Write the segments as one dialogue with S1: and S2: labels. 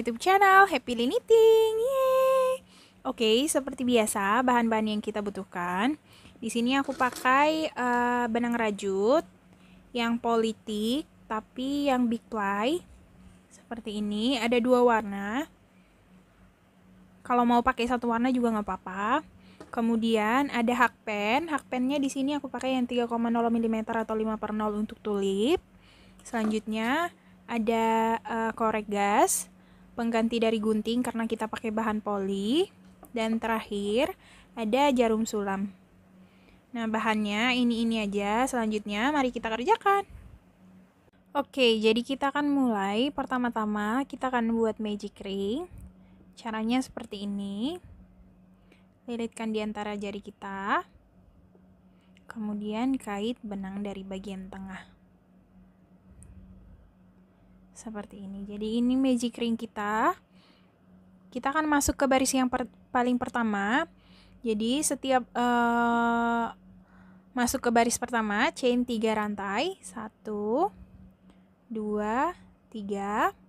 S1: YouTube channel Happy Liniting. Yeay. Oke, seperti biasa bahan-bahan yang kita butuhkan. Di sini aku pakai uh, benang rajut yang politik tapi yang big ply seperti ini. Ada dua warna. Kalau mau pakai satu warna juga nggak apa-apa. Kemudian ada hakpen. Hakpennya di sini aku pakai yang 3,0 mm atau 5 per 0 untuk tulip. Selanjutnya ada uh, korek gas pengganti dari gunting karena kita pakai bahan poli dan terakhir ada jarum sulam nah bahannya ini-ini aja selanjutnya mari kita kerjakan Oke, jadi kita akan mulai. Pertama-tama, kita akan buat magic ring. Caranya seperti ini. Lilitkan di antara jari kita. Kemudian kait benang dari bagian tengah seperti ini jadi ini magic ring kita kita akan masuk ke baris yang per, paling pertama jadi setiap uh, masuk ke baris pertama chain 3 rantai 1 2 3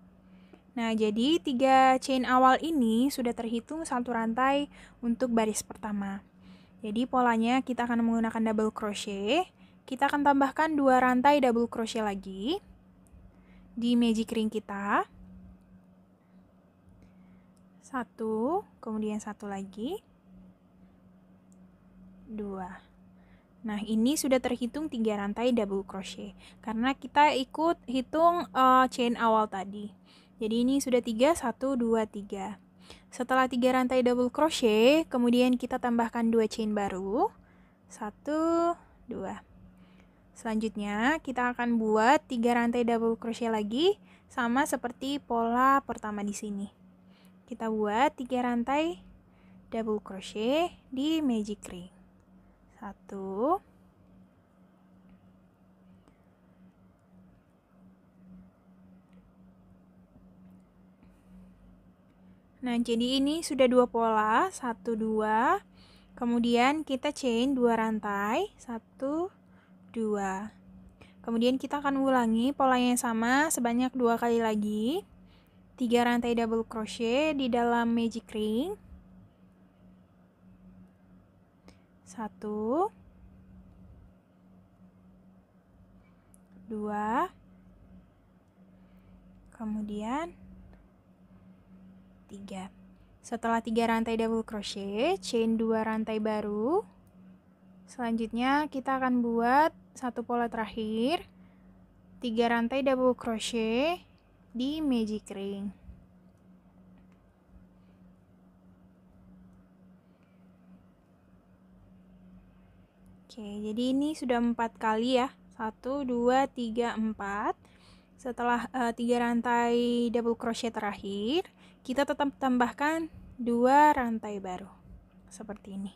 S1: Nah, jadi tiga chain awal ini sudah terhitung satu rantai untuk baris pertama. Jadi polanya kita akan menggunakan double crochet, kita akan tambahkan dua rantai double crochet lagi, di magic ring kita. Satu, kemudian satu lagi. Dua. Nah, ini sudah terhitung tiga rantai double crochet karena kita ikut hitung uh, chain awal tadi. Jadi ini sudah tiga satu dua tiga Setelah tiga rantai double crochet, kemudian kita tambahkan dua chain baru. satu dua Selanjutnya, kita akan buat 3 rantai double crochet lagi, sama seperti pola pertama di sini. Kita buat 3 rantai double crochet di magic ring. 1 Nah, jadi ini sudah dua pola, 1 2. Kemudian kita chain 2 rantai, 1 2. 2. Kemudian kita akan ulangi pola yang sama sebanyak dua kali lagi. 3 rantai double crochet di dalam magic ring. 1 2 kemudian 3. Setelah 3 rantai double crochet, chain 2 rantai baru. Selanjutnya kita akan buat satu pola terakhir tiga rantai double crochet di magic ring Oke, jadi ini sudah empat kali ya. Satu, dua, tiga, empat. Setelah uh, tiga rantai double crochet terakhir, kita tetap tambahkan dua rantai baru seperti ini.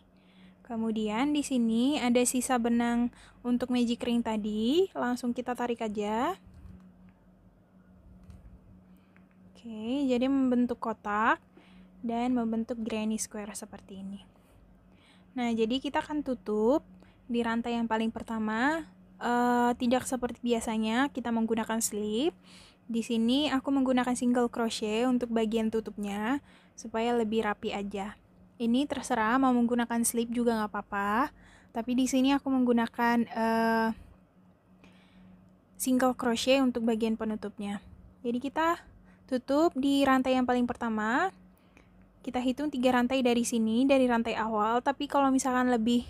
S1: Kemudian di sini ada sisa benang untuk magic ring tadi, langsung kita tarik aja. Oke, jadi membentuk kotak dan membentuk granny square seperti ini. Nah, jadi kita akan tutup di rantai yang paling pertama. Uh, tidak seperti biasanya, kita menggunakan slip. Di sini aku menggunakan single crochet untuk bagian tutupnya supaya lebih rapi aja. Ini terserah mau menggunakan slip juga nggak apa-apa. Tapi di sini aku menggunakan uh, single crochet untuk bagian penutupnya. Jadi kita tutup di rantai yang paling pertama. Kita hitung tiga rantai dari sini, dari rantai awal. Tapi kalau misalkan lebih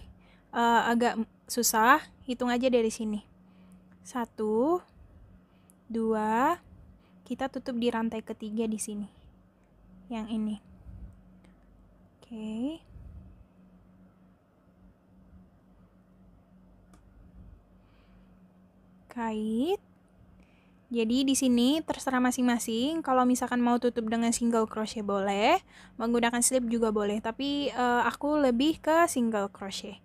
S1: uh, agak susah, hitung aja dari sini. Satu, dua, kita tutup di rantai ketiga di sini. Yang ini okay. kait jadi di sini terserah masing-masing. Kalau misalkan mau tutup dengan single crochet boleh, menggunakan slip juga boleh, tapi uh, aku lebih ke single crochet.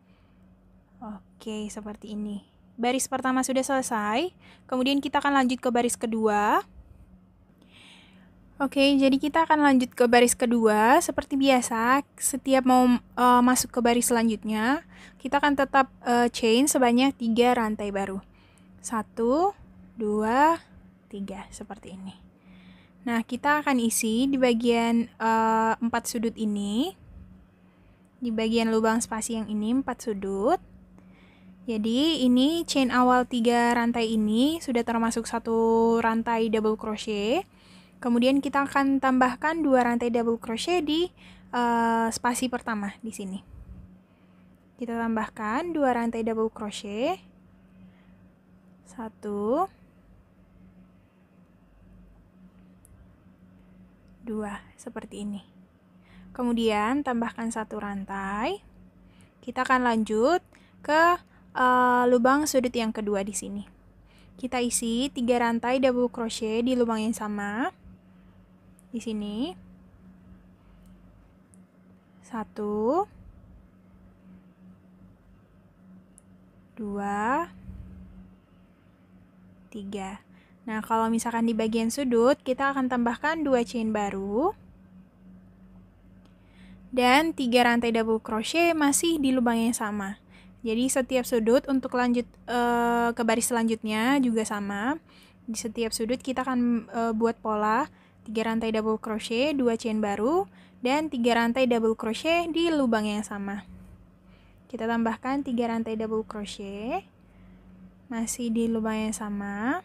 S1: Oke, seperti ini. Baris pertama sudah selesai, kemudian kita akan lanjut ke baris kedua. Oke, jadi kita akan lanjut ke baris kedua. Seperti biasa, setiap mau uh, masuk ke baris selanjutnya, kita akan tetap uh, chain sebanyak tiga rantai baru. Satu, dua, tiga, seperti ini. Nah, kita akan isi di bagian uh, eh, 4 sudut ini. Di bagian lubang spasi yang ini empat sudut. Jadi, ini chain awal tiga rantai ini sudah termasuk satu rantai double crochet Kemudian kita akan tambahkan dua rantai double crochet di uh, spasi pertama di sini. Kita tambahkan dua rantai double crochet. Satu. Dua, seperti ini. Kemudian tambahkan satu rantai. Kita akan lanjut ke uh, lubang sudut yang kedua di sini. Kita isi tiga rantai double crochet di lubang yang sama di sini. Satu, dua, tiga. Nah, kalau misalkan di bagian sudut, kita akan tambahkan dua chain baru. Dan tiga rantai double crochet masih di lubang yang sama. Jadi setiap sudut untuk lanjut e, ke baris selanjutnya juga sama. Di setiap sudut kita akan e, buat pola 3 rantai double crochet, 2 chain baru, dan 3 rantai double crochet di lubang yang sama. Kita tambahkan 3 rantai double crochet masih di lubang yang sama.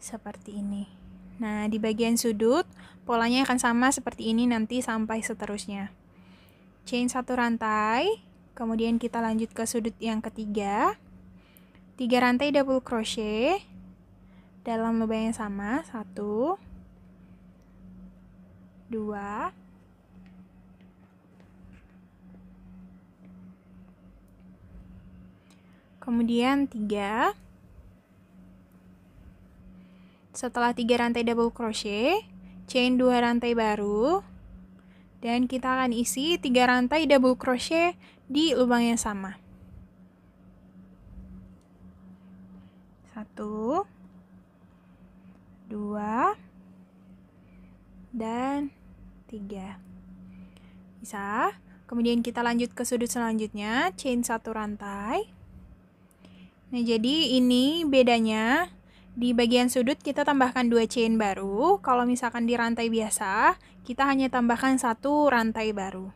S1: Seperti ini. Nah, di bagian sudut polanya akan sama seperti ini nanti sampai seterusnya. Chain satu rantai, kemudian kita lanjut ke sudut yang ketiga. 3 rantai double crochet dalam lubang yang sama. Satu, dua, kemudian tiga. Setelah tiga rantai double crochet, chain dua rantai baru, dan kita akan isi tiga rantai double crochet di lubang yang sama. Satu, dua dan tiga bisa kemudian kita lanjut ke sudut selanjutnya chain satu rantai nah jadi ini bedanya di bagian sudut kita tambahkan dua chain baru kalau misalkan di rantai biasa kita hanya tambahkan satu rantai baru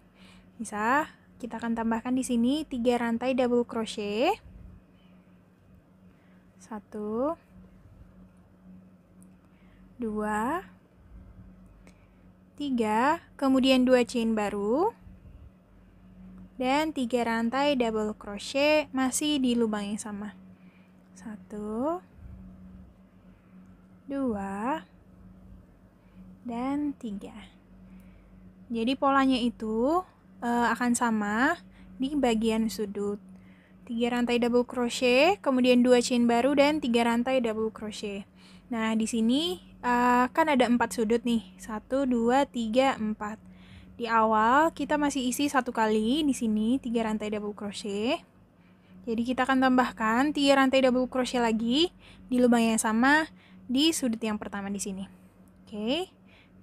S1: bisa kita akan tambahkan di sini tiga rantai double crochet satu 2 3 kemudian 2 chain baru dan 3 rantai double crochet masih di lubang yang sama 1 2 dan 3 jadi polanya itu uh, akan sama di bagian sudut 3 rantai double crochet, kemudian 2 chain baru dan 3 rantai double crochet. Nah, di sini uh, kan ada empat sudut nih. Satu, dua, tiga, empat. Di awal kita masih isi satu kali di sini tiga rantai double crochet. Jadi kita akan tambahkan tiga rantai double crochet lagi di lubang yang sama di sudut yang pertama di sini. Oke.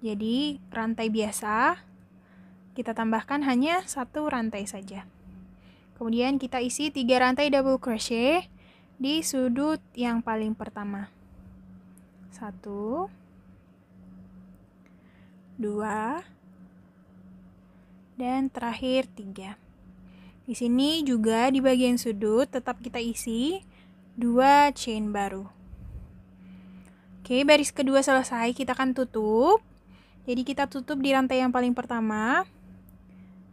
S1: Jadi rantai biasa kita tambahkan hanya satu rantai saja. Kemudian kita isi tiga rantai double crochet di sudut yang paling pertama. Satu, dua, dan terakhir tiga. Di sini juga di bagian sudut tetap kita isi dua chain baru. Oke, baris kedua selesai, kita akan tutup. Jadi kita tutup di rantai yang paling pertama.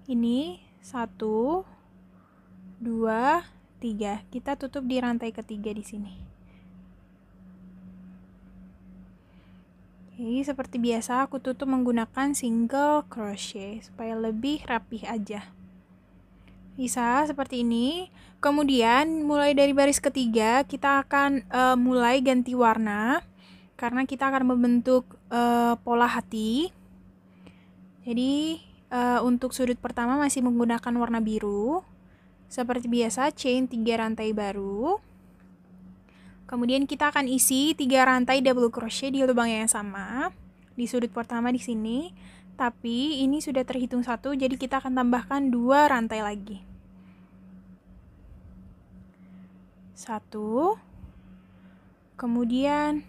S1: Ini satu, dua, tiga. Kita tutup di rantai ketiga di sini. Jadi seperti biasa aku tutup menggunakan single crochet supaya lebih rapih aja. Bisa seperti ini. Kemudian mulai dari baris ketiga kita akan uh, mulai ganti warna karena kita akan membentuk uh, pola hati. Jadi uh, untuk sudut pertama masih menggunakan warna biru. Seperti biasa chain 3 rantai baru. Kemudian kita akan isi tiga rantai double crochet di lubang yang sama di sudut pertama di sini. Tapi ini sudah terhitung satu, jadi kita akan tambahkan dua rantai lagi. Satu, kemudian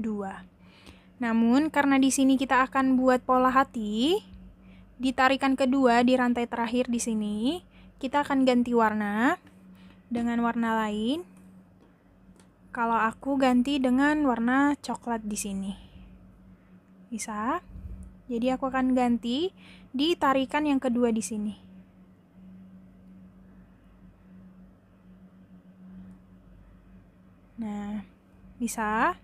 S1: dua. Namun karena di sini kita akan buat pola hati, ditarikan kedua di rantai terakhir di sini, kita akan ganti warna dengan warna lain kalau aku ganti dengan warna coklat di sini. Bisa? Jadi aku akan ganti di tarikan yang kedua di sini. Nah, bisa.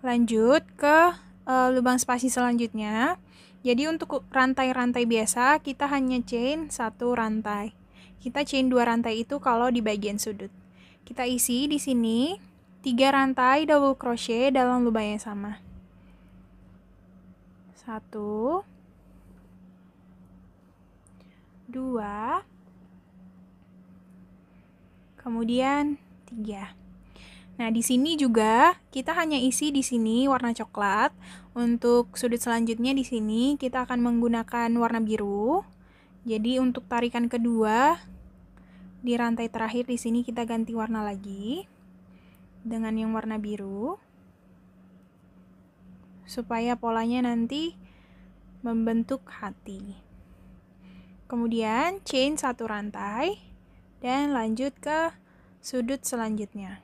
S1: Lanjut ke uh, lubang spasi selanjutnya. Jadi untuk rantai-rantai biasa kita hanya chain satu rantai. Kita chain dua rantai itu kalau di bagian sudut. Kita isi di sini 3 rantai double crochet dalam lubang yang sama. satu dua kemudian tiga. Nah, di sini juga kita hanya isi di sini warna coklat. Untuk sudut selanjutnya di sini kita akan menggunakan warna biru. Jadi untuk tarikan kedua di rantai terakhir di sini kita ganti warna lagi dengan yang warna biru supaya polanya nanti membentuk hati. Kemudian chain satu rantai dan lanjut ke sudut selanjutnya.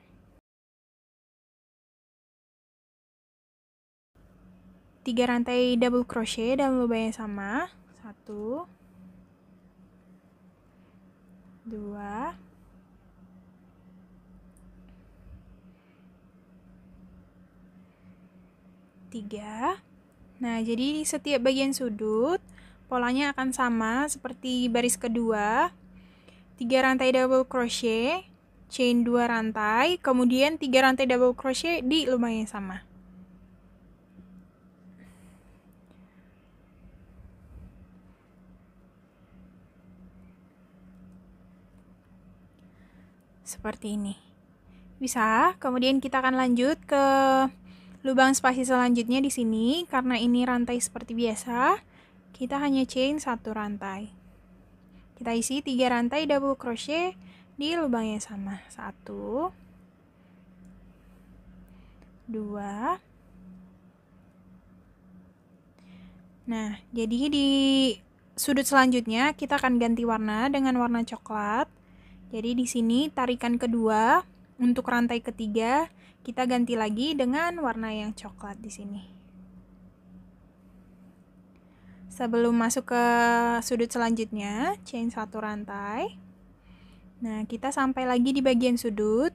S1: Tiga rantai double crochet dan lubang yang sama. Satu, dua tiga nah jadi di setiap bagian sudut polanya akan sama seperti baris kedua tiga rantai double crochet chain dua rantai kemudian tiga rantai double crochet di lubang yang sama seperti ini bisa kemudian kita akan lanjut ke lubang spasi selanjutnya di sini karena ini rantai seperti biasa kita hanya chain satu rantai kita isi tiga rantai double crochet di lubang yang sama satu dua nah jadi di sudut selanjutnya kita akan ganti warna dengan warna coklat jadi di sini tarikan kedua untuk rantai ketiga kita ganti lagi dengan warna yang coklat di sini. Sebelum masuk ke sudut selanjutnya, chain satu rantai. Nah, kita sampai lagi di bagian sudut.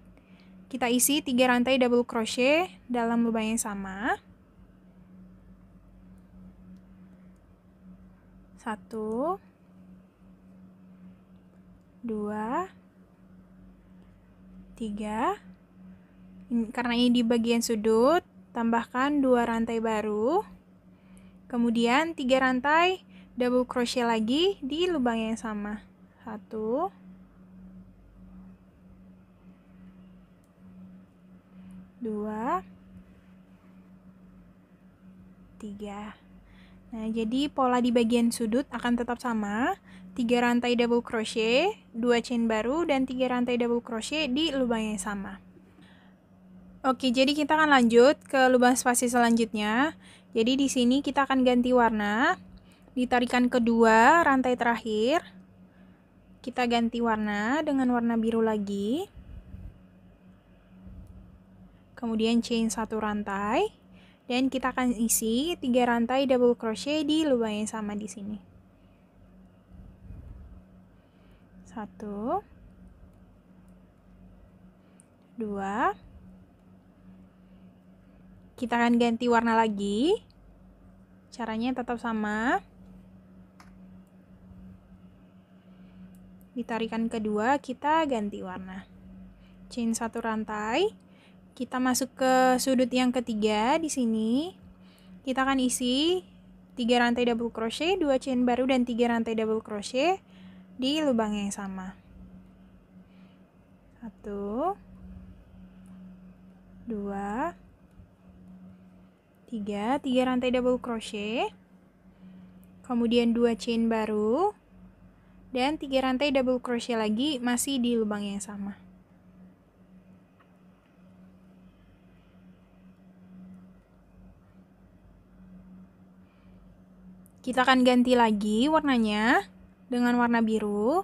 S1: Kita isi tiga rantai double crochet dalam lubang yang sama. satu dua 3 karena ini di bagian sudut tambahkan 2 rantai baru kemudian 3 rantai double crochet lagi di lubang yang sama 1 2 3 Nah, jadi pola di bagian sudut akan tetap sama, 3 rantai double crochet, 2 chain baru dan 3 rantai double crochet di lubang yang sama. Oke, jadi kita akan lanjut ke lubang spasi selanjutnya. Jadi di sini kita akan ganti warna. Ditarikan kedua, rantai terakhir kita ganti warna dengan warna biru lagi. Kemudian chain satu rantai dan kita akan isi 3 rantai double crochet di lubang yang sama di sini. Satu. Dua. Kita akan ganti warna lagi. Caranya tetap sama. ditarikan kedua kita ganti warna. Chain satu rantai. Kita masuk ke sudut yang ketiga di sini. Kita akan isi tiga rantai double crochet, dua chain baru dan tiga rantai double crochet di lubang yang sama. Satu, dua, tiga, tiga rantai double crochet, kemudian dua chain baru, dan tiga rantai double crochet lagi masih di lubang yang sama. Kita akan ganti lagi warnanya dengan warna biru.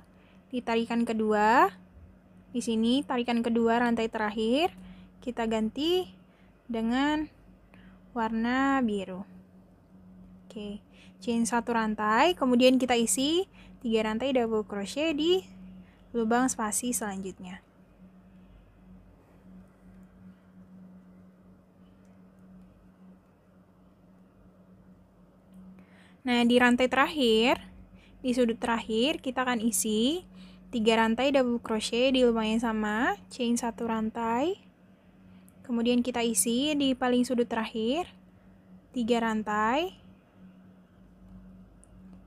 S1: Di tarikan kedua, di sini tarikan kedua rantai terakhir, kita ganti dengan warna biru. Oke, chain satu rantai, kemudian kita isi tiga rantai double crochet di lubang spasi selanjutnya. Nah, di rantai terakhir, di sudut terakhir kita akan isi 3 rantai double crochet di lubang yang sama, chain 1 rantai. Kemudian kita isi di paling sudut terakhir 3 rantai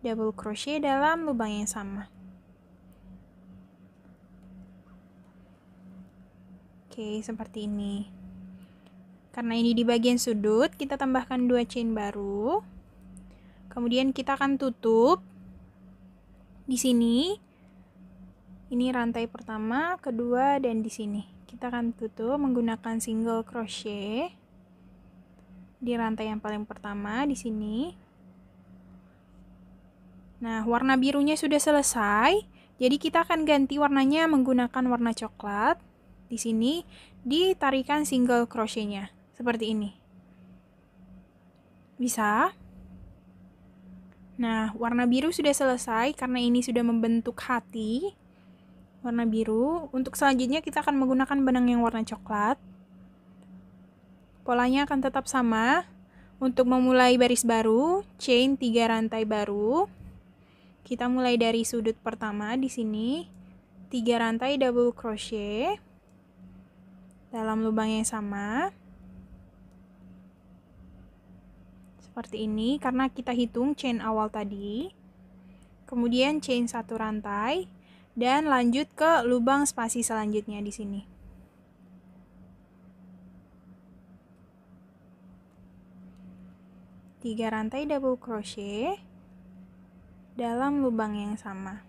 S1: double crochet dalam lubang yang sama. Oke, seperti ini. Karena ini di bagian sudut, kita tambahkan 2 chain baru. Kemudian kita akan tutup di sini ini rantai pertama, kedua, dan di sini. Kita akan tutup menggunakan single crochet di rantai yang paling pertama di sini. Nah, warna birunya sudah selesai. Jadi kita akan ganti warnanya menggunakan warna coklat. Di sini ditarikan single crochetnya seperti ini. Bisa? Nah, warna biru sudah selesai karena ini sudah membentuk hati. Warna biru. Untuk selanjutnya kita akan menggunakan benang yang warna coklat. Polanya akan tetap sama. Untuk memulai baris baru, chain 3 rantai baru. Kita mulai dari sudut pertama di sini. 3 rantai double crochet dalam lubang yang sama. seperti ini karena kita hitung chain awal tadi. Kemudian chain satu rantai dan lanjut ke lubang spasi selanjutnya di sini. Tiga rantai double crochet dalam lubang yang sama.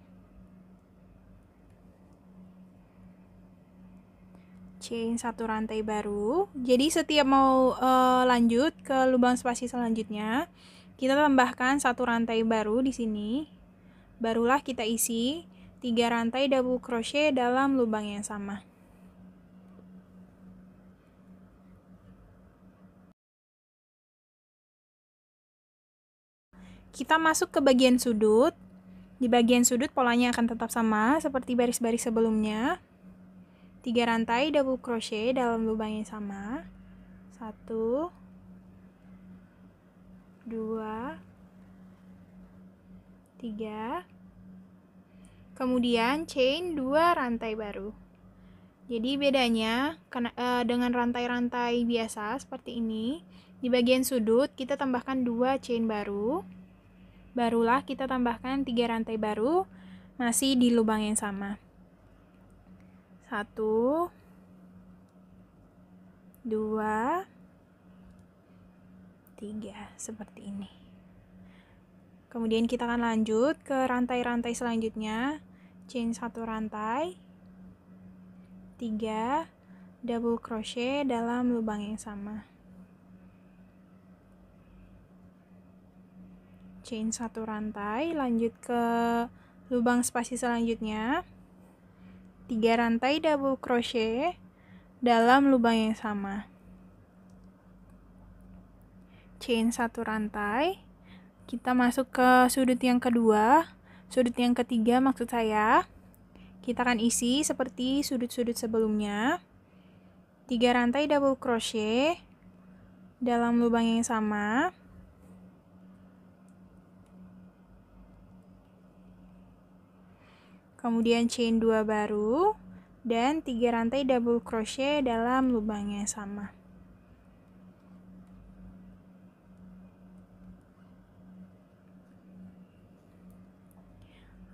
S1: memancing satu rantai baru. Jadi setiap mau uh, lanjut ke lubang spasi selanjutnya, kita tambahkan satu rantai baru di sini. Barulah kita isi tiga rantai double crochet dalam lubang yang sama. Kita masuk ke bagian sudut. Di bagian sudut polanya akan tetap sama seperti baris-baris sebelumnya. 3 rantai double crochet dalam lubang yang sama 1 2 3 kemudian chain 2 rantai baru jadi bedanya eh, dengan rantai-rantai biasa seperti ini di bagian sudut kita tambahkan 2 chain baru barulah kita tambahkan 3 rantai baru masih di lubang yang sama satu dua tiga seperti ini kemudian kita akan lanjut ke rantai-rantai selanjutnya chain satu rantai tiga double crochet dalam lubang yang sama chain satu rantai lanjut ke lubang spasi selanjutnya tiga rantai double crochet dalam lubang yang sama. Chain satu rantai, kita masuk ke sudut yang kedua, sudut yang ketiga maksud saya. Kita akan isi seperti sudut-sudut sebelumnya. Tiga rantai double crochet dalam lubang yang sama. kemudian chain 2 baru dan 3 rantai double crochet dalam lubang yang sama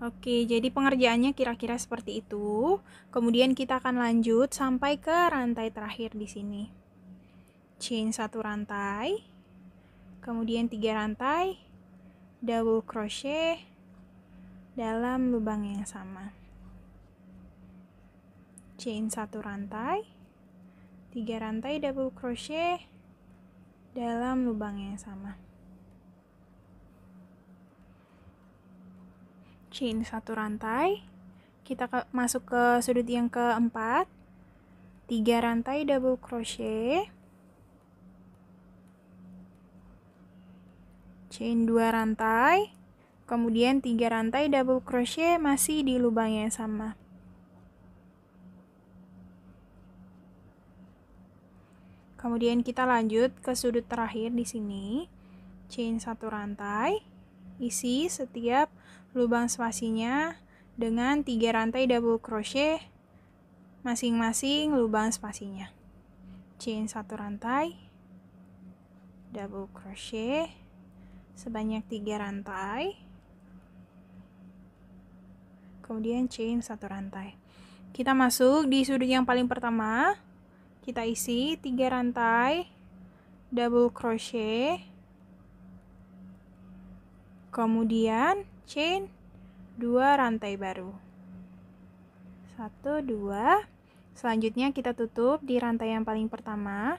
S1: Oke, jadi pengerjaannya kira-kira seperti itu. Kemudian kita akan lanjut sampai ke rantai terakhir di sini. Chain satu rantai, kemudian tiga rantai, double crochet, dalam lubang yang sama. Chain satu rantai, tiga rantai double crochet dalam lubang yang sama. Chain satu rantai, kita ke, masuk ke sudut yang keempat, tiga rantai double crochet, chain dua rantai Kemudian tiga rantai double crochet masih di lubang yang sama. Kemudian kita lanjut ke sudut terakhir di sini. Chain satu rantai, isi setiap lubang spasinya dengan tiga rantai double crochet masing-masing lubang spasinya. Chain satu rantai, double crochet sebanyak tiga rantai kemudian chain satu rantai kita masuk di sudut yang paling pertama kita isi tiga rantai double crochet kemudian chain dua rantai baru satu dua selanjutnya kita tutup di rantai yang paling pertama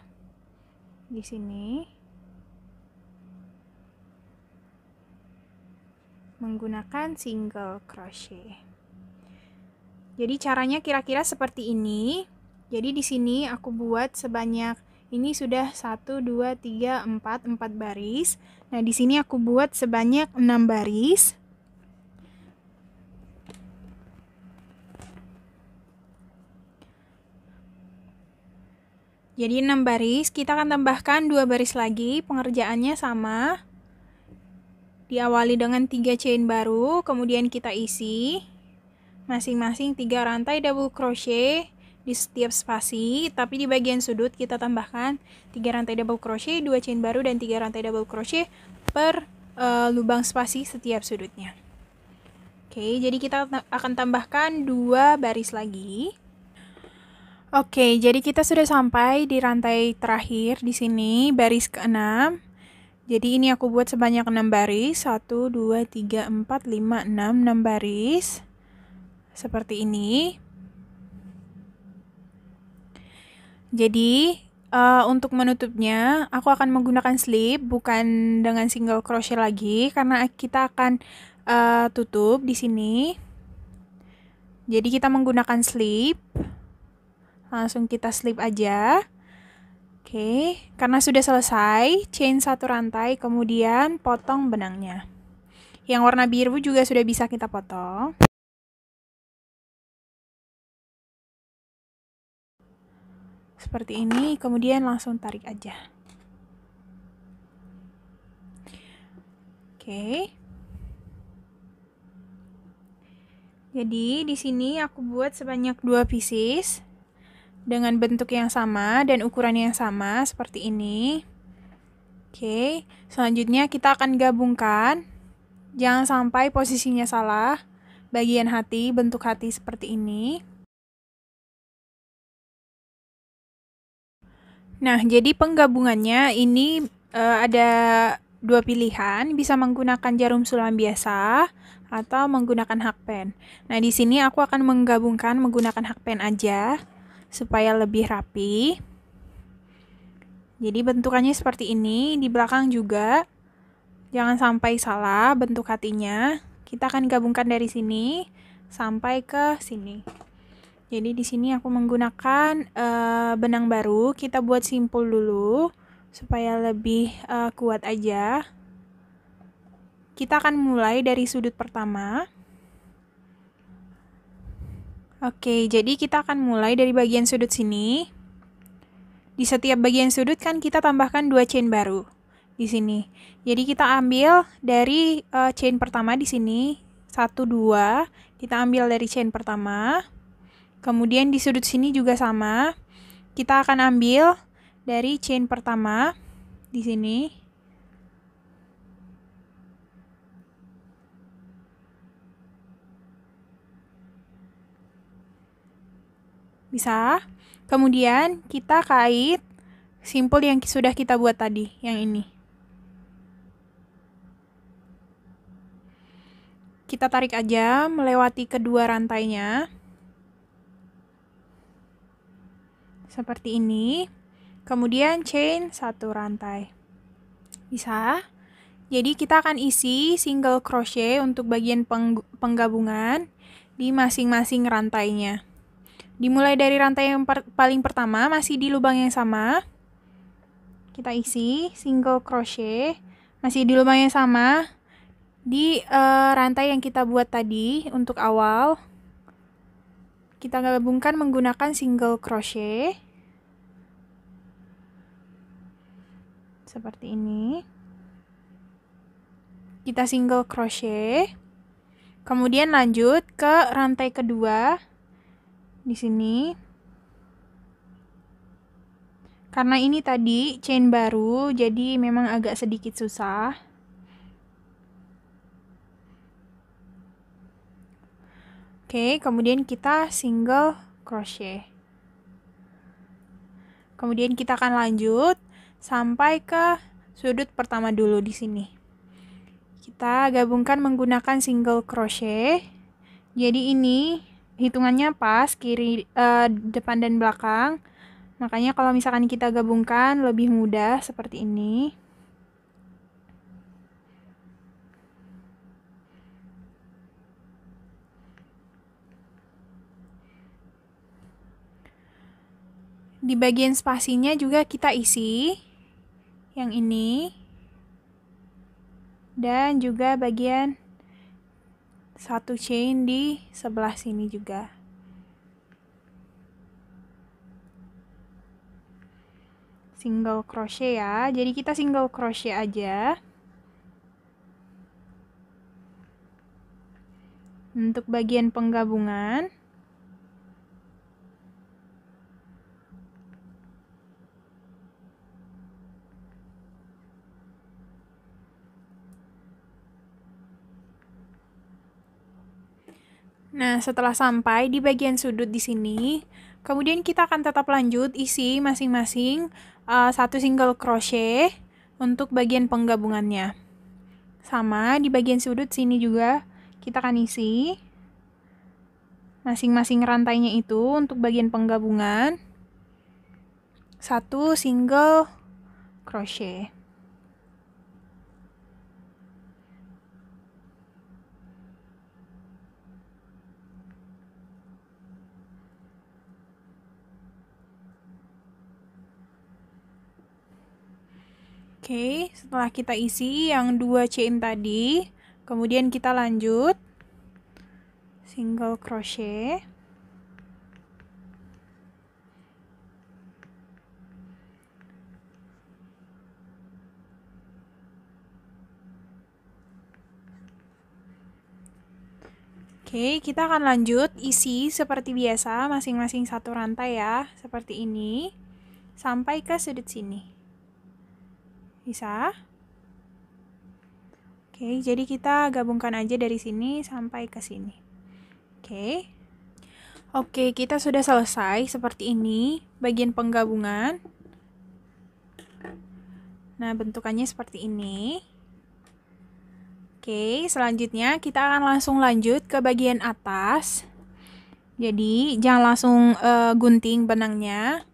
S1: di sini menggunakan single crochet jadi caranya kira-kira seperti ini. Jadi di sini aku buat sebanyak ini sudah 1 2 3 4 4 baris. Nah, di sini aku buat sebanyak 6 baris. Jadi 6 baris, kita akan tambahkan 2 baris lagi, pengerjaannya sama. Diawali dengan 3 chain baru, kemudian kita isi masing-masing 3 rantai double crochet di setiap spasi, tapi di bagian sudut kita tambahkan 3 rantai double crochet, 2 chain baru dan 3 rantai double crochet per uh, lubang spasi setiap sudutnya. Oke, jadi kita akan tambahkan 2 baris lagi. Oke, jadi kita sudah sampai di rantai terakhir di sini, baris ke-6. Jadi ini aku buat sebanyak 6 baris, 1 2 3 4 5 6 6 baris seperti ini. Jadi, uh, untuk menutupnya, aku akan menggunakan slip bukan dengan single crochet lagi karena kita akan uh, tutup di sini. Jadi kita menggunakan slip. Langsung kita slip aja. Oke, karena sudah selesai, chain satu rantai kemudian potong benangnya. Yang warna biru juga sudah bisa kita potong. seperti ini, kemudian langsung tarik aja. Oke. Jadi di sini aku buat sebanyak dua pieces dengan bentuk yang sama dan ukuran yang sama seperti ini. Oke, selanjutnya kita akan gabungkan. Jangan sampai posisinya salah. Bagian hati, bentuk hati seperti ini. Nah, jadi penggabungannya ini uh, ada dua pilihan, bisa menggunakan jarum sulam biasa atau menggunakan hakpen. Nah, di sini aku akan menggabungkan menggunakan hakpen aja supaya lebih rapi. Jadi bentukannya seperti ini, di belakang juga. Jangan sampai salah bentuk hatinya. Kita akan gabungkan dari sini sampai ke sini. Jadi di sini aku menggunakan uh, benang baru, kita buat simpul dulu supaya lebih uh, kuat aja. Kita akan mulai dari sudut pertama. Oke, jadi kita akan mulai dari bagian sudut sini. Di setiap bagian sudut kan kita tambahkan dua chain baru di sini. Jadi kita ambil dari uh, chain pertama di sini, satu dua. kita ambil dari chain pertama. Kemudian di sudut sini juga sama. Kita akan ambil dari chain pertama di sini. Bisa. Kemudian kita kait simpul yang sudah kita buat tadi, yang ini. Kita tarik aja melewati kedua rantainya. seperti ini. Kemudian chain satu rantai. Bisa. Jadi kita akan isi single crochet untuk bagian penggabungan di masing-masing rantainya. Dimulai dari rantai yang per paling pertama masih di lubang yang sama. Kita isi single crochet masih di lubang yang sama di uh, rantai yang kita buat tadi untuk awal kita gabungkan menggunakan single crochet seperti ini kita single crochet kemudian lanjut ke rantai kedua di sini karena ini tadi chain baru jadi memang agak sedikit susah Oke, kemudian kita single crochet. Kemudian kita akan lanjut sampai ke sudut pertama dulu di sini. Kita gabungkan menggunakan single crochet. Jadi ini hitungannya pas kiri uh, depan dan belakang. Makanya kalau misalkan kita gabungkan lebih mudah seperti ini. di bagian spasinya juga kita isi yang ini dan juga bagian satu chain di sebelah sini juga single crochet ya jadi kita single crochet aja untuk bagian penggabungan Nah, setelah sampai di bagian sudut di sini, kemudian kita akan tetap lanjut isi masing-masing uh, satu single crochet untuk bagian penggabungannya. Sama di bagian sudut sini juga kita akan isi masing-masing rantainya itu untuk bagian penggabungan satu single crochet. Oke, setelah kita isi yang 2 chain tadi, kemudian kita lanjut single crochet. Oke, kita akan lanjut isi seperti biasa masing-masing satu rantai ya, seperti ini sampai ke sudut sini. Bisa? Oke, jadi kita gabungkan aja dari sini sampai ke sini. Oke. Oke, kita sudah selesai seperti ini bagian penggabungan. Nah, bentukannya seperti ini. Oke, selanjutnya kita akan langsung lanjut ke bagian atas. Jadi, jangan langsung uh, gunting benangnya.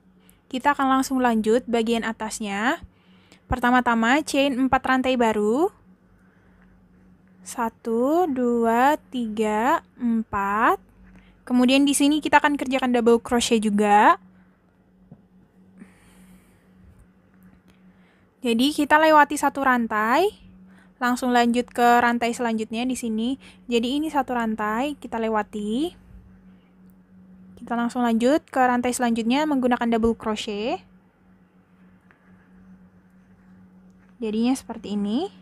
S1: Kita akan langsung lanjut bagian atasnya. Pertama-tama chain 4 rantai baru. 1 2 3 4. Kemudian di sini kita akan kerjakan double crochet juga. Jadi kita lewati satu rantai, langsung lanjut ke rantai selanjutnya di sini. Jadi ini satu rantai kita lewati. Kita langsung lanjut ke rantai selanjutnya menggunakan double crochet. Jadinya seperti ini.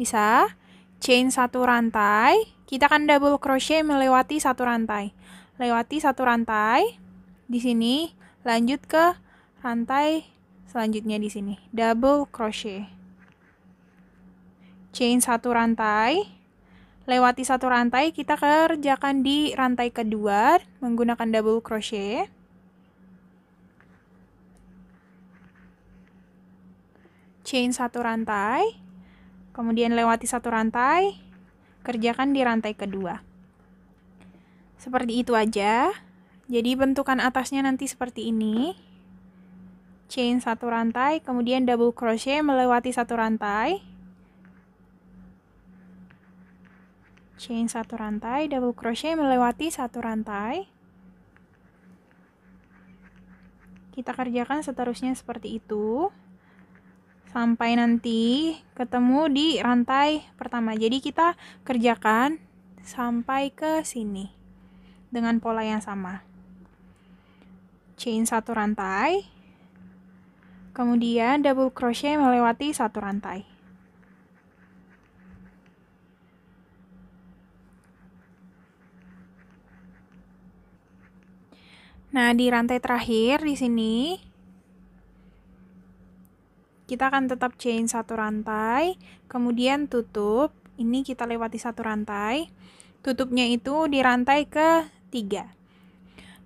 S1: Bisa. Chain satu rantai. Kita akan double crochet melewati satu rantai. Lewati satu rantai. Di sini. Lanjut ke rantai selanjutnya di sini. Double crochet. Chain satu rantai lewati satu rantai, kita kerjakan di rantai kedua menggunakan double crochet. chain satu rantai, kemudian lewati satu rantai, kerjakan di rantai kedua. Seperti itu aja. Jadi bentukan atasnya nanti seperti ini. Chain satu rantai, kemudian double crochet melewati satu rantai. Chain satu rantai, double crochet melewati satu rantai. Kita kerjakan seterusnya seperti itu sampai nanti ketemu di rantai pertama. Jadi kita kerjakan sampai ke sini dengan pola yang sama. Chain satu rantai, kemudian double crochet melewati satu rantai. Nah, di rantai terakhir di sini kita akan tetap chain satu rantai, kemudian tutup. Ini kita lewati satu rantai. Tutupnya itu di rantai ke tiga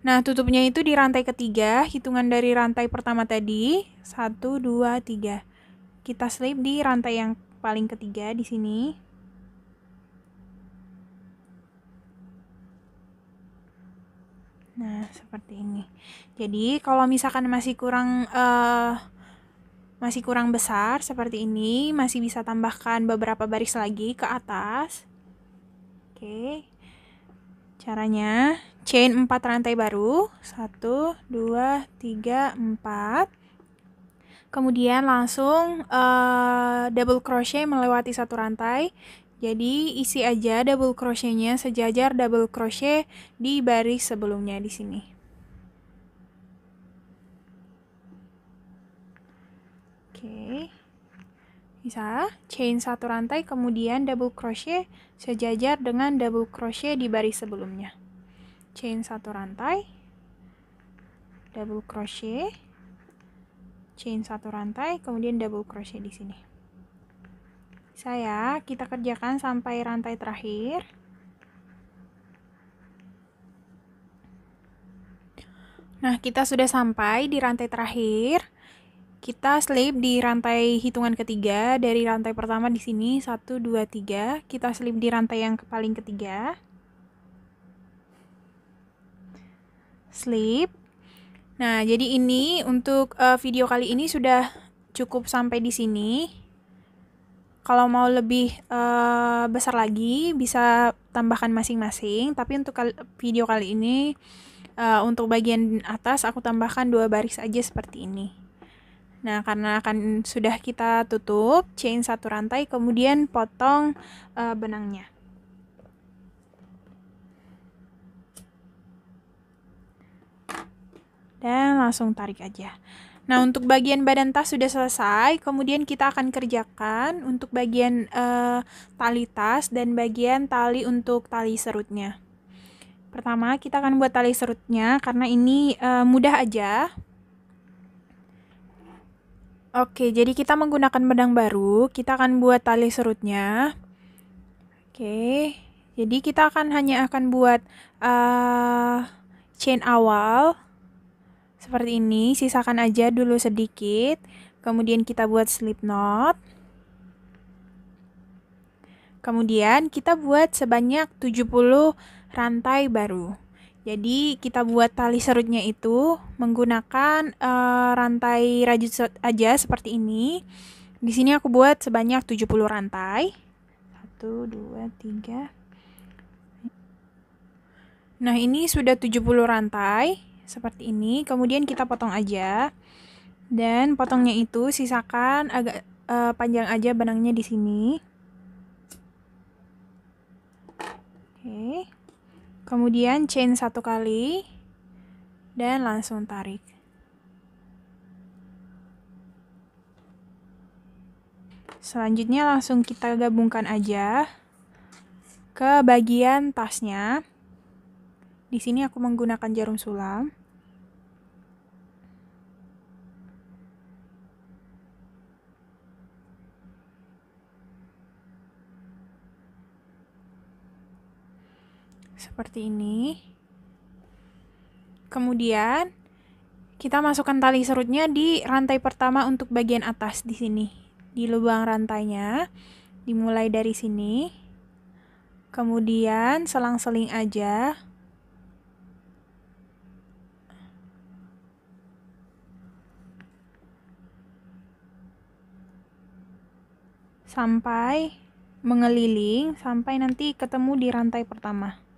S1: Nah, tutupnya itu di rantai ketiga, hitungan dari rantai pertama tadi, satu dua tiga Kita slip di rantai yang paling ketiga di sini. Nah, seperti ini. Jadi, kalau misalkan masih kurang uh, masih kurang besar seperti ini, masih bisa tambahkan beberapa baris lagi ke atas. Oke. Caranya chain 4 rantai baru, 1 2 3 4 kemudian langsung uh, double crochet melewati satu rantai jadi isi aja double crochetnya sejajar double crochet di baris sebelumnya di sini Oke. Bisa chain satu rantai kemudian double crochet sejajar dengan double crochet di baris sebelumnya. Chain satu rantai double crochet chain satu rantai kemudian double crochet di sini. Saya kita kerjakan sampai rantai terakhir. Nah, kita sudah sampai di rantai terakhir. Kita slip di rantai hitungan ketiga dari rantai pertama di sini 1 2 3. Kita slip di rantai yang paling ketiga. Slip. Nah, jadi ini untuk uh, video kali ini sudah cukup sampai di sini. Kalau mau lebih uh, besar lagi bisa tambahkan masing-masing, tapi untuk kali, video kali ini uh, untuk bagian atas aku tambahkan dua baris aja seperti ini. Nah, karena akan sudah kita tutup chain satu rantai, kemudian potong uh, benangnya. Dan langsung tarik aja. Nah, untuk bagian badan tas sudah selesai, kemudian kita akan kerjakan untuk bagian uh, tali tas dan bagian tali untuk tali serutnya. Pertama, kita akan buat tali serutnya karena ini uh, mudah aja. Oke, jadi kita menggunakan benang baru, kita akan buat tali serutnya. Oke, jadi kita akan hanya akan buat uh, chain awal seperti ini, sisakan aja dulu sedikit. Kemudian kita buat slip knot. Kemudian kita buat sebanyak 70 rantai baru. Jadi kita buat tali serutnya itu menggunakan uh, rantai rajut serut aja seperti ini. Di sini aku buat sebanyak 70 rantai. 1 2 3 Nah, ini sudah 70 rantai seperti ini. Kemudian kita potong aja. Dan potongnya itu sisakan agak uh, panjang aja benangnya di sini. Oke. Okay. Kemudian chain satu kali dan langsung tarik. Selanjutnya langsung kita gabungkan aja ke bagian tasnya. Di sini aku menggunakan jarum sulam. seperti ini. Kemudian kita masukkan tali serutnya di rantai pertama untuk bagian atas di sini. Di lubang rantainya dimulai dari sini. Kemudian selang-seling aja. Sampai mengeliling sampai nanti ketemu di rantai pertama.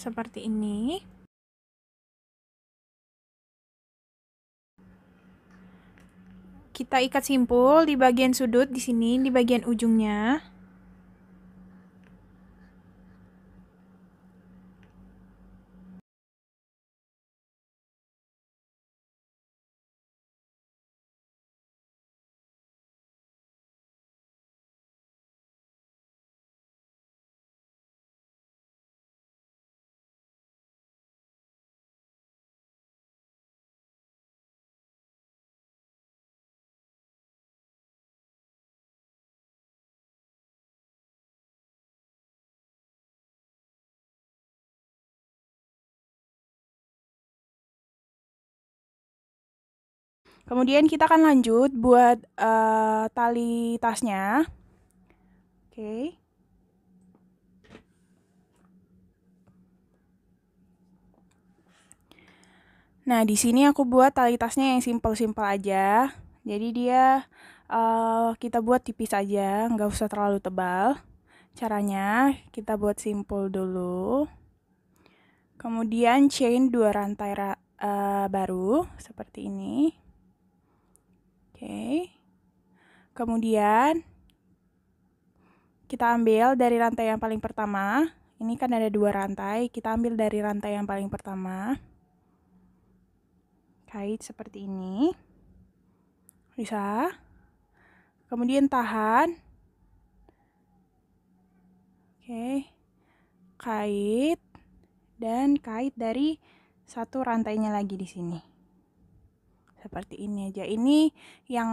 S1: seperti ini. Kita ikat simpul di bagian sudut di sini, di bagian ujungnya. Kemudian kita akan lanjut buat uh, tali tasnya. Oke. Okay. Nah, di sini aku buat tali tasnya yang simpel-simpel aja. Jadi dia uh, kita buat tipis aja, nggak usah terlalu tebal. Caranya kita buat simpel dulu. Kemudian chain dua rantai ra, uh, baru seperti ini. Oke. Kemudian kita ambil dari rantai yang paling pertama. Ini kan ada dua rantai, kita ambil dari rantai yang paling pertama. Kait seperti ini. Bisa. Kemudian tahan. Oke. Kait dan kait dari satu rantainya lagi di sini seperti ini aja ini yang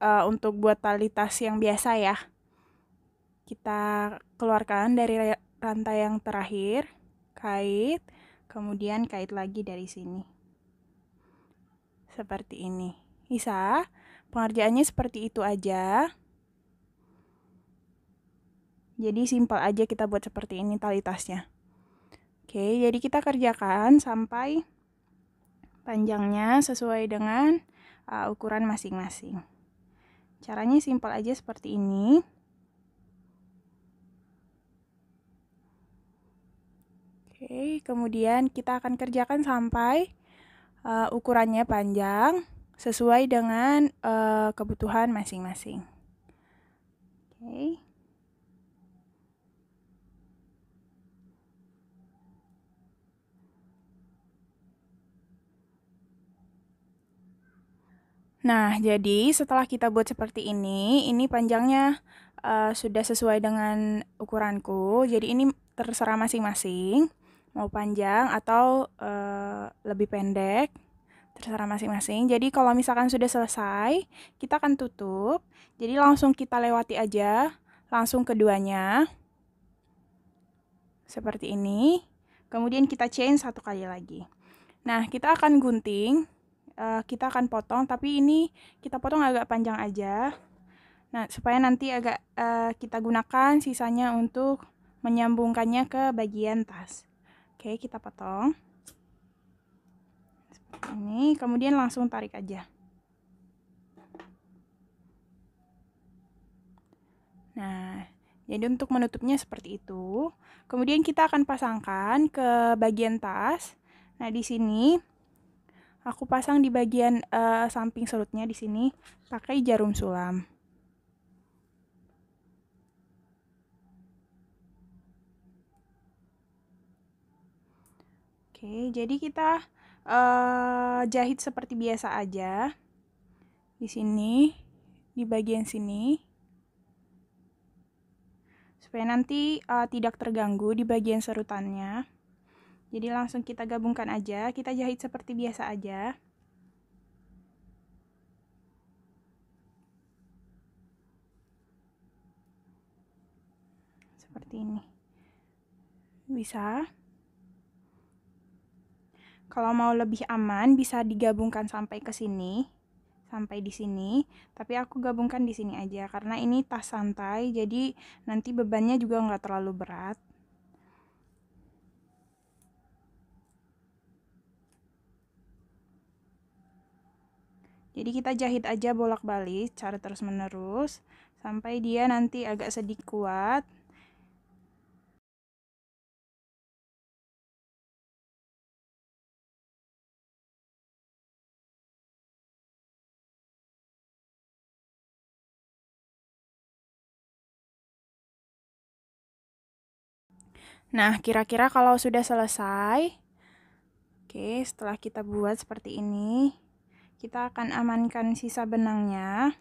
S1: uh, untuk buat tali tas yang biasa ya kita keluarkan dari rantai yang terakhir kait kemudian kait lagi dari sini seperti ini bisa pengerjaannya seperti itu aja jadi simpel aja kita buat seperti ini tali tasnya oke jadi kita kerjakan sampai Panjangnya sesuai dengan uh, ukuran masing-masing. Caranya simpel aja seperti ini. Oke, kemudian kita akan kerjakan sampai uh, ukurannya panjang sesuai dengan uh, kebutuhan masing-masing. Oke. Okay. Nah, jadi setelah kita buat seperti ini, ini panjangnya uh, sudah sesuai dengan ukuranku. Jadi ini terserah masing-masing mau panjang atau uh, lebih pendek terserah masing-masing. Jadi kalau misalkan sudah selesai, kita akan tutup. Jadi langsung kita lewati aja langsung keduanya. Seperti ini. Kemudian kita chain satu kali lagi. Nah, kita akan gunting uh, kita akan potong tapi ini kita potong agak panjang aja nah supaya nanti agak uh, kita gunakan sisanya untuk menyambungkannya ke bagian tas oke kita potong seperti ini kemudian langsung tarik aja nah jadi untuk menutupnya seperti itu kemudian kita akan pasangkan ke bagian tas nah di sini Aku pasang di bagian uh, samping serutnya di sini pakai jarum sulam. Oke, jadi kita uh, jahit seperti biasa aja. Di sini, di bagian sini. Supaya nanti uh, tidak terganggu di bagian serutannya. Jadi langsung kita gabungkan aja, kita jahit seperti biasa aja. Seperti ini. Bisa. Kalau mau lebih aman bisa digabungkan sampai ke sini, sampai di sini, tapi aku gabungkan di sini aja karena ini tas santai jadi nanti bebannya juga nggak terlalu berat. Jadi kita jahit aja bolak-balik cara terus-menerus sampai dia nanti agak sedikit kuat. Nah, kira-kira kalau sudah selesai, oke, okay, setelah kita buat seperti ini, kita akan amankan sisa benangnya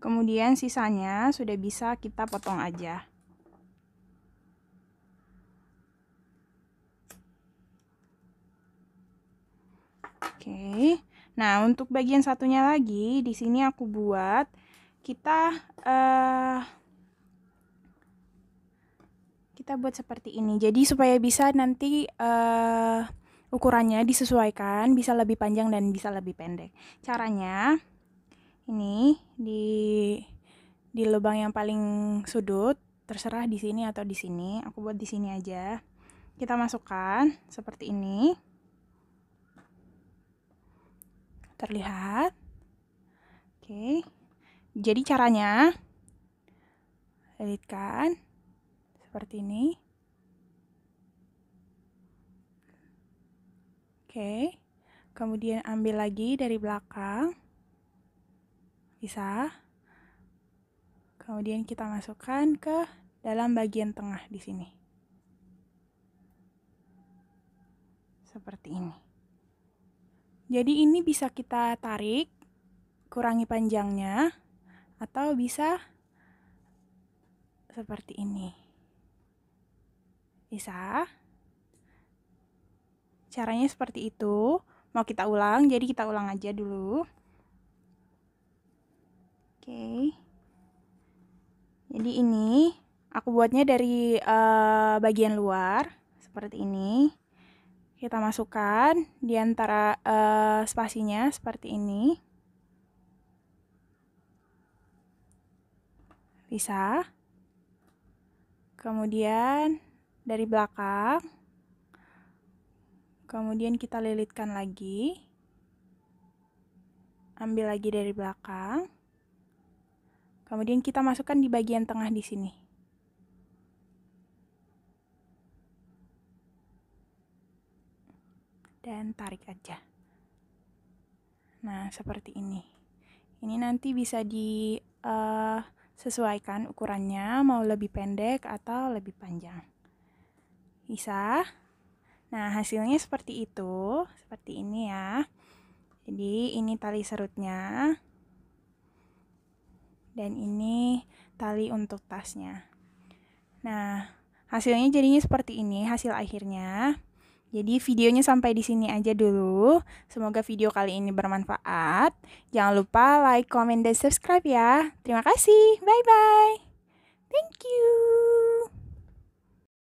S1: Kemudian sisanya sudah bisa kita potong aja. Oke. Nah, untuk bagian satunya lagi di sini aku buat kita uh, kita buat seperti ini. Jadi supaya bisa nanti uh, ukurannya disesuaikan, bisa lebih panjang dan bisa lebih pendek. Caranya ini di di lubang yang paling sudut, terserah di sini atau di sini. Aku buat di sini aja. Kita masukkan seperti ini. Terlihat. Oke. Jadi caranya lilitkan seperti ini. Oke. Kemudian ambil lagi dari belakang. Bisa. Kemudian kita masukkan ke dalam bagian tengah di sini. Seperti ini. Jadi ini bisa kita tarik, kurangi panjangnya, atau bisa seperti ini. Lisa. Caranya seperti itu. Mau kita ulang, jadi kita ulang aja dulu. Oke. Jadi ini aku buatnya dari uh, bagian luar seperti ini. Kita masukkan di antara uh, spasinya seperti ini. Bisa. Kemudian dari belakang. Kemudian kita lilitkan lagi. Ambil lagi dari belakang. Kemudian kita masukkan di bagian tengah di sini. Dan tarik aja. Nah, seperti ini. Ini nanti bisa di uh, sesuaikan ukurannya mau lebih pendek atau lebih panjang. Bisa. Nah, hasilnya seperti itu, seperti ini ya. Jadi, ini tali serutnya. Dan ini tali untuk tasnya. Nah, hasilnya jadinya seperti ini hasil akhirnya. Jadi videonya sampai di sini aja dulu. Semoga video kali ini bermanfaat. Jangan lupa like, comment, dan subscribe ya. Terima kasih. Bye-bye. Thank you.